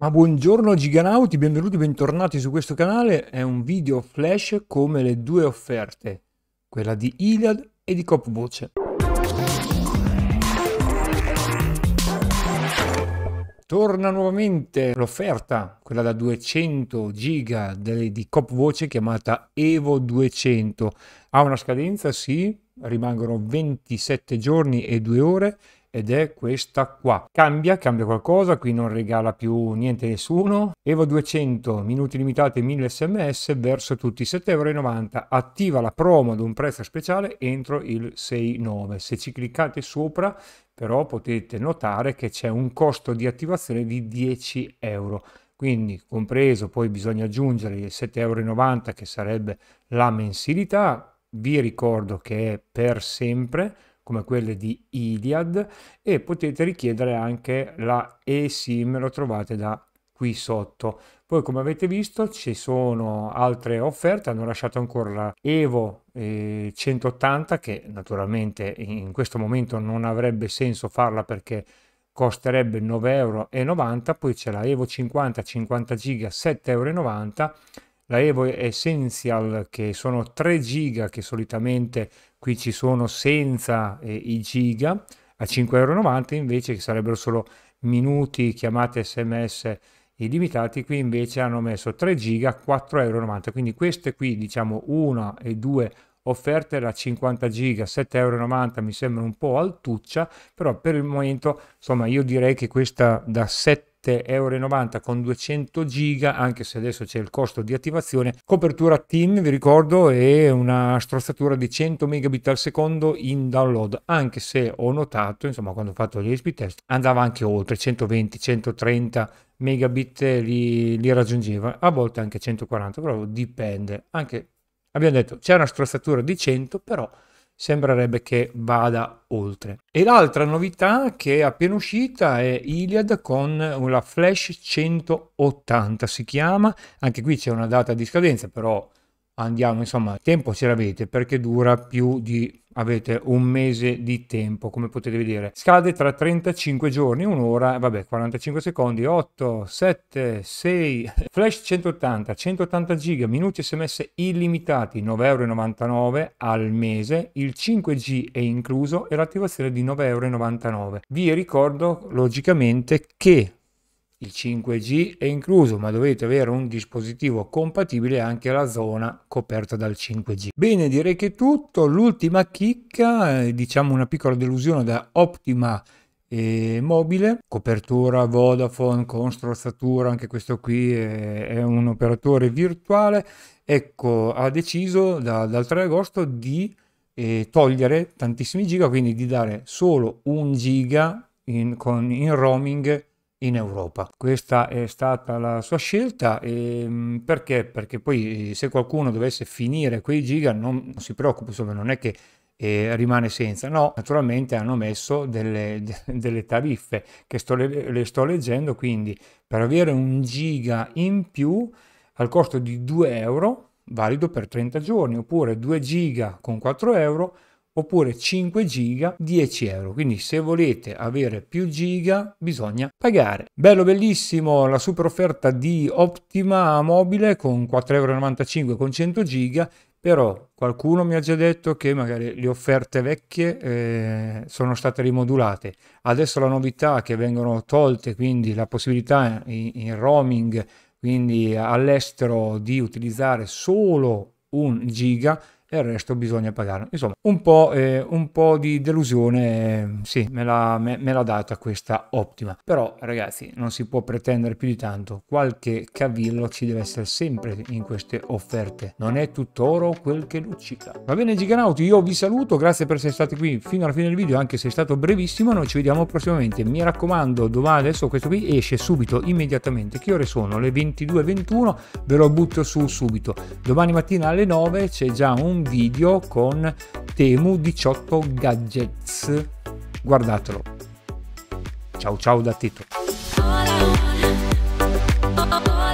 Ma buongiorno giganauti, benvenuti, bentornati su questo canale. È un video flash come le due offerte, quella di Iliad e di Copvoce. Torna nuovamente l'offerta, quella da 200 giga di Copvoce chiamata Evo 200. Ha una scadenza, sì, rimangono 27 giorni e 2 ore ed è questa qua. Cambia, cambia qualcosa, qui non regala più niente a nessuno. Evo 200, minuti limitati 1000 sms verso tutti 7,90€. Attiva la promo ad un prezzo speciale entro il 6.9. Se ci cliccate sopra però potete notare che c'è un costo di attivazione di 10 euro quindi compreso poi bisogna aggiungere i 7,90 euro che sarebbe la mensilità vi ricordo che è per sempre come quelle di Iliad e potete richiedere anche la eSIM, lo trovate da qui sotto. Poi come avete visto ci sono altre offerte, hanno lasciato ancora la Evo eh, 180 che naturalmente in questo momento non avrebbe senso farla perché costerebbe 9,90 euro, poi c'è la Evo 50 50 giga 7,90 euro la Evo Essential che sono 3 giga che solitamente qui ci sono senza eh, i giga a 5,90 euro invece che sarebbero solo minuti chiamate sms illimitati qui invece hanno messo 3 giga 4,90 euro quindi queste qui diciamo una e due offerte da 50 giga 7,90 euro mi sembra un po' altuccia però per il momento insomma io direi che questa da 7 7,90€ con 200 giga, anche se adesso c'è il costo di attivazione. Copertura TIM, vi ricordo, e una strozzatura di 100 megabit al secondo in download, anche se ho notato, insomma, quando ho fatto gli speed test, andava anche oltre 120, 130 megabit li, li raggiungeva, a volte anche 140, però dipende. Anche, abbiamo detto, c'è una strozzatura di 100, però sembrerebbe che vada oltre. E l'altra novità che è appena uscita è Iliad con la Flash 180 si chiama, anche qui c'è una data di scadenza, però andiamo insomma tempo ce l'avete perché dura più di avete un mese di tempo come potete vedere scade tra 35 giorni un'ora vabbè 45 secondi 8 7 6 flash 180 180 giga minuti sms illimitati 9,99€ al mese il 5g è incluso e l'attivazione di 9,99€ vi ricordo logicamente che il 5G è incluso, ma dovete avere un dispositivo compatibile anche alla zona coperta dal 5G. Bene, direi che è tutto. L'ultima chicca, eh, diciamo una piccola delusione da Optima eh, mobile, copertura Vodafone con strozzatura, anche questo qui è, è, un operatore virtuale. Ecco, ha deciso da, dal 3 agosto di eh, togliere tantissimi giga, quindi di dare solo un giga in, con, in roaming in Europa. Questa è stata la sua scelta e, ehm, perché? Perché poi eh, se qualcuno dovesse finire quei giga non, si preoccupi, insomma non è che eh, rimane senza, no, naturalmente hanno messo delle, delle tariffe che sto le, le sto leggendo, quindi per avere un giga in più al costo di 2 euro valido per 30 giorni oppure 2 giga con 4 euro oppure 5 giga 10 euro quindi se volete avere più giga bisogna pagare bello bellissimo la super offerta di Optima mobile con 4,95 euro con 100 giga però qualcuno mi ha già detto che magari le offerte vecchie eh, sono state rimodulate adesso la novità che vengono tolte quindi la possibilità in, in roaming quindi all'estero di utilizzare solo un giga e il resto bisogna pagare. Insomma, un po', eh, un po di delusione, eh, sì, me l'ha, me, me l'ha, data questa ottima. Però, ragazzi, non si può pretendere più di tanto. Qualche cavillo ci deve essere sempre in queste offerte. Non è tutt'oro quel che luccica. Va bene, giganauti, io vi saluto. Grazie per essere stati qui fino alla fine del video, anche se è stato brevissimo. Noi ci vediamo prossimamente. Mi raccomando, domani adesso questo qui esce subito, immediatamente. Che ore sono? Le 22.21. Ve lo butto su subito. Domani mattina alle 9 c'è già un un video con Temu 18 Gadgets. Guardatelo. Ciao ciao da Tito.